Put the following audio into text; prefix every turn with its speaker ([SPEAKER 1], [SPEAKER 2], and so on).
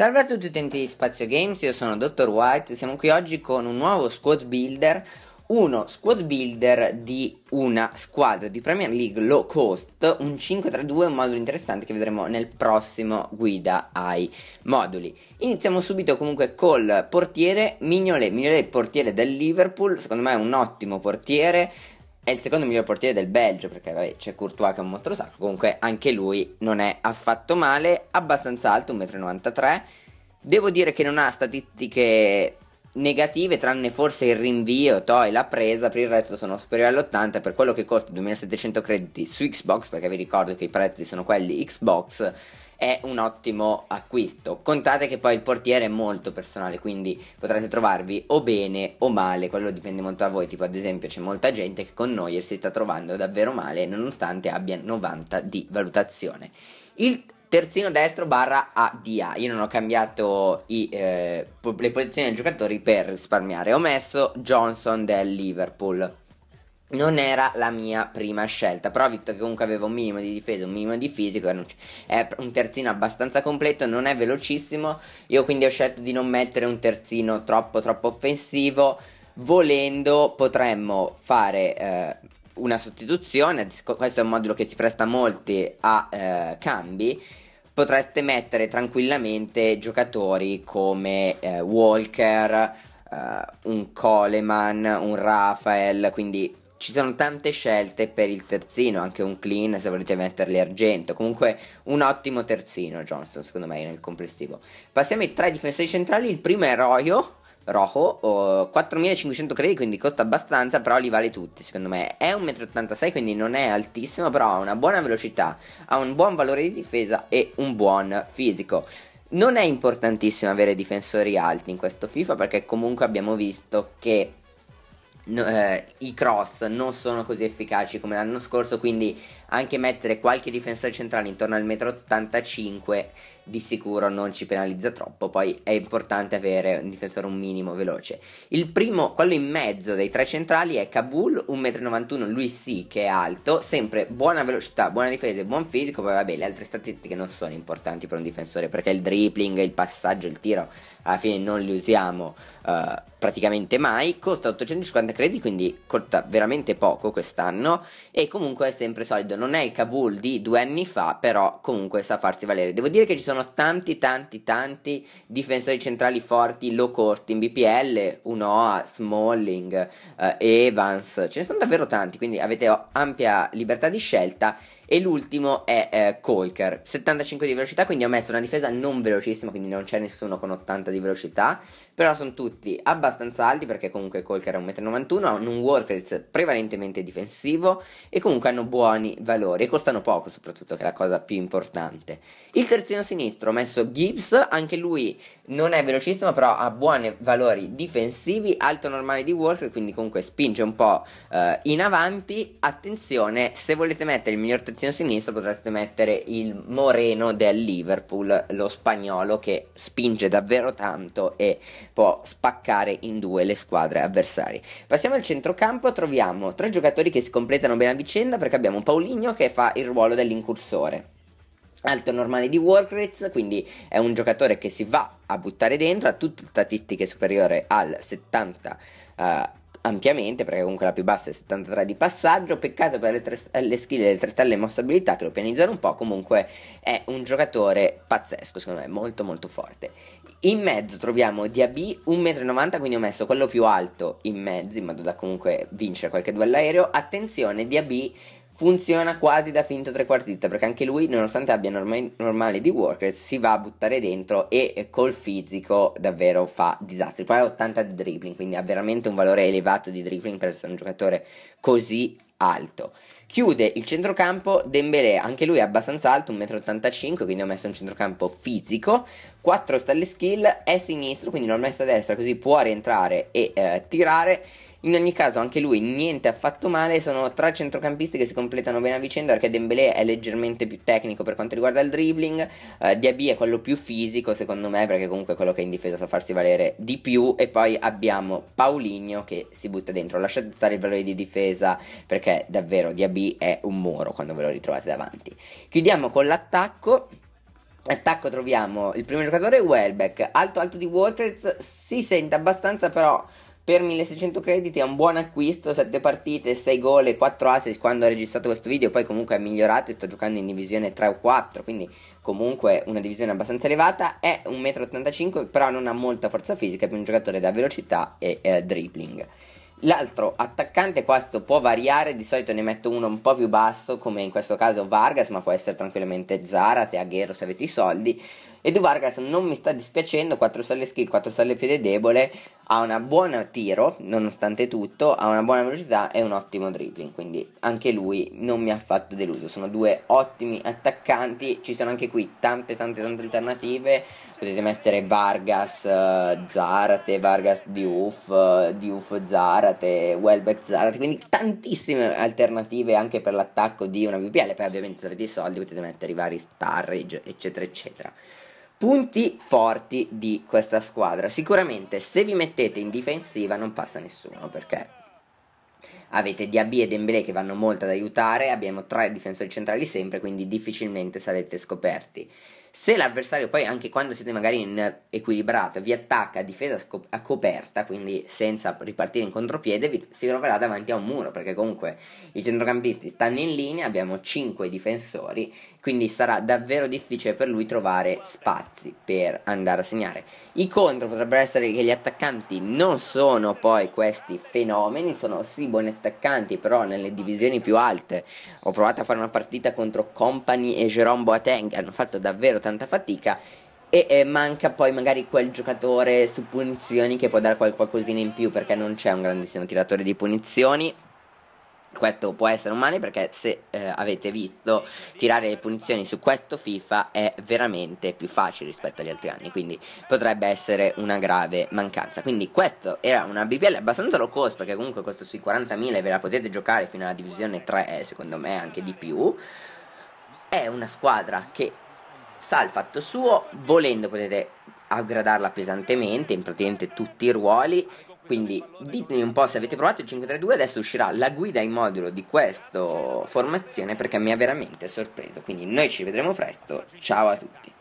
[SPEAKER 1] Salve a tutti utenti di Spazio Games, io sono Dr. White, siamo qui oggi con un nuovo squad builder, uno squad builder di una squadra di Premier League low cost, un 5-3-2, un modulo interessante che vedremo nel prossimo guida ai moduli. Iniziamo subito comunque col portiere Mignolet, Mignolet il portiere del Liverpool, secondo me è un ottimo portiere, è il secondo miglior portiere del Belgio, perché vabbè, c'è Courtois che è un mostro sacco, comunque anche lui non è affatto male, abbastanza alto, 1,93 m. Devo dire che non ha statistiche negative, tranne forse il rinvio, Toy la presa, per il resto sono superiori all'80, per quello che costa 2700 crediti su Xbox, perché vi ricordo che i prezzi sono quelli Xbox è un ottimo acquisto. Contate che poi il portiere è molto personale, quindi potrete trovarvi o bene o male, quello dipende molto da voi. Tipo ad esempio c'è molta gente che con Neuer si sta trovando davvero male nonostante abbia 90 di valutazione. Il terzino destro barra ADA. Io non ho cambiato i, eh, le posizioni dei giocatori per risparmiare. Ho messo Johnson del Liverpool non era la mia prima scelta. Però visto che comunque avevo un minimo di difesa, un minimo di fisico, è un terzino abbastanza completo, non è velocissimo. Io quindi ho scelto di non mettere un terzino troppo troppo offensivo. Volendo potremmo fare eh, una sostituzione. Questo è un modulo che si presta molti a eh, cambi. Potreste mettere tranquillamente giocatori come eh, Walker, Uh, un Coleman, un Rafael, quindi ci sono tante scelte per il terzino, anche un clean se volete metterli argento. Comunque un ottimo terzino Johnson, secondo me, nel complessivo. Passiamo ai tre difensori centrali. Il primo è Royo. Rojo, oh, 4500 crediti, quindi costa abbastanza, però li vale tutti, secondo me. È 1,86 m, quindi non è altissimo, però ha una buona velocità, ha un buon valore di difesa e un buon fisico. Non è importantissimo avere difensori alti in questo FIFA perché comunque abbiamo visto che No, eh, i cross non sono così efficaci come l'anno scorso, quindi anche mettere qualche difensore centrale intorno al metro 85 di sicuro non ci penalizza troppo, poi è importante avere un difensore un minimo veloce. Il primo, quello in mezzo dei tre centrali è Kabul, 1,91 m, lui sì che è alto, sempre buona velocità, buona difesa e buon fisico, poi vabbè le altre statistiche non sono importanti per un difensore perché il dribbling, il passaggio, il tiro alla fine non li usiamo uh, praticamente mai, costa 850 crediti quindi costa veramente poco quest'anno e comunque è sempre solido, non è il Kabul di due anni fa però comunque sa farsi valere. Devo dire che ci sono sono tanti, tanti, tanti difensori centrali forti low cost in BPL, Unoa, Smalling, eh, Evans, ce ne sono davvero tanti, quindi avete ampia libertà di scelta e l'ultimo è eh, Colker, 75 di velocità, quindi ho messo una difesa non velocissima, quindi non c'è nessuno con 80 di velocità, però sono tutti abbastanza alti perché comunque Colker è 1,91m, hanno un work prevalentemente difensivo e comunque hanno buoni valori e costano poco soprattutto che è la cosa più importante. Il terzino sinistro ho messo Gibbs, anche lui non è velocissimo, però ha buoni valori difensivi, alto normale di Walker, quindi comunque spinge un po' eh, in avanti. Attenzione, se volete mettere il miglior terzino sinistro potreste mettere il Moreno del Liverpool, lo spagnolo che spinge davvero tanto e può spaccare in due le squadre avversarie. Passiamo al centrocampo, troviamo tre giocatori che si completano bene a vicenda perché abbiamo Paulinho che fa il ruolo dell'incursore alto normale di work rates, quindi è un giocatore che si va a buttare dentro, ha tutte statistiche superiori al 70 uh, eh, ampiamente, perché comunque la più bassa è 73 di passaggio, peccato per le, tre, eh, le skill e tre stelle mossa abilità che lo pianizzano un po', comunque è un giocatore pazzesco, secondo me, molto molto forte. In mezzo troviamo Diaby 1,90m, quindi ho messo quello più alto in mezzo, in modo da comunque vincere qualche duello aereo. Attenzione, Diaby funziona quasi da finto trequartista perché anche lui nonostante abbia norma- normale di Workers si va a buttare dentro e col fisico davvero fa disastri poi ha 80 di dribbling quindi ha veramente un valore elevato di dribbling per essere un giocatore così alto chiude il centrocampo Dembélé anche lui è abbastanza alto 1,85 m quindi ho messo un centrocampo fisico 4 stalle skill è sinistro quindi l'ho messo a destra così può rientrare e eh, tirare in ogni caso, anche lui niente affatto male. Sono tre centrocampisti che si completano bene a vicenda perché Dembélé è leggermente più tecnico per quanto riguarda il dribbling. Eh, Diaby è quello più fisico, secondo me, perché comunque è quello che è in difesa sa farsi valere di più. E poi abbiamo Paulinho che si butta dentro. Lasciate stare il valore di difesa perché davvero Diaby è un muro quando ve lo ritrovate davanti. Chiudiamo con l'attacco. Attacco troviamo il primo giocatore Welbeck, alto alto di Walkers, si sente abbastanza però per 1600 crediti è un buon acquisto, 7 partite, 6 gol e 4 assist quando ho registrato questo video, poi comunque è migliorato e sto giocando in divisione 3 o 4, quindi comunque una divisione abbastanza elevata, è 1,85 m però non ha molta forza fisica, è più un giocatore da velocità e eh, dribbling. L'altro attaccante, questo può variare, di solito ne metto uno un po' più basso, come in questo caso Vargas, ma può essere tranquillamente Zara, Teaghero se avete i soldi. Edu Vargas non mi sta dispiacendo, 4 stelle skill, 4 stelle piede debole, ha un buon tiro, nonostante tutto, ha una buona velocità e un ottimo dribbling, quindi anche lui non mi ha affatto deluso. Sono due ottimi attaccanti, ci sono anche qui tante tante tante alternative, potete mettere Vargas, uh, eh, Zarate, Vargas Diouf, uh, Diouf Zarate, Welbeck Zarate, quindi tantissime alternative anche per l'attacco di una BPL, poi ovviamente se avete i soldi potete mettere i vari Starridge, eccetera eccetera. Punti forti di questa squadra. Sicuramente se vi mettete in difensiva non passa nessuno perché avete Diab e Dembélé che vanno molto ad aiutare, abbiamo tre difensori centrali sempre, quindi difficilmente sarete scoperti. Se l'avversario poi, anche quando siete magari in equilibrato, vi attacca a difesa scop- a coperta, quindi senza ripartire in contropiede, vi- si troverà davanti a un muro, perché comunque i centrocampisti stanno in linea, abbiamo 5 difensori, quindi sarà davvero difficile per lui trovare spazi per andare a segnare. I contro potrebbero essere che gli attaccanti non sono poi questi fenomeni, sono sì buoni attaccanti, però nelle divisioni più alte. Ho provato a fare una partita contro Company e Jerome Boateng, hanno fatto davvero tanta fatica e eh, manca poi magari quel giocatore su punizioni che può dare qual- qualcosina in più perché non c'è un grandissimo tiratore di punizioni. Questo può essere un male perché se eh, avete visto tirare le punizioni su questo FIFA è veramente più facile rispetto agli altri anni, quindi potrebbe essere una grave mancanza. Quindi questo era una BBL abbastanza low cost perché comunque questo sui 40.000 ve la potete giocare fino alla divisione 3, eh, secondo me anche di più. È una squadra che sa il fatto suo, volendo potete aggradarla pesantemente in praticamente tutti i ruoli. Quindi ditemi un po' se avete provato il 532, adesso uscirà la guida in modulo di questa formazione perché mi ha veramente sorpreso. Quindi noi ci vedremo presto, ciao a tutti.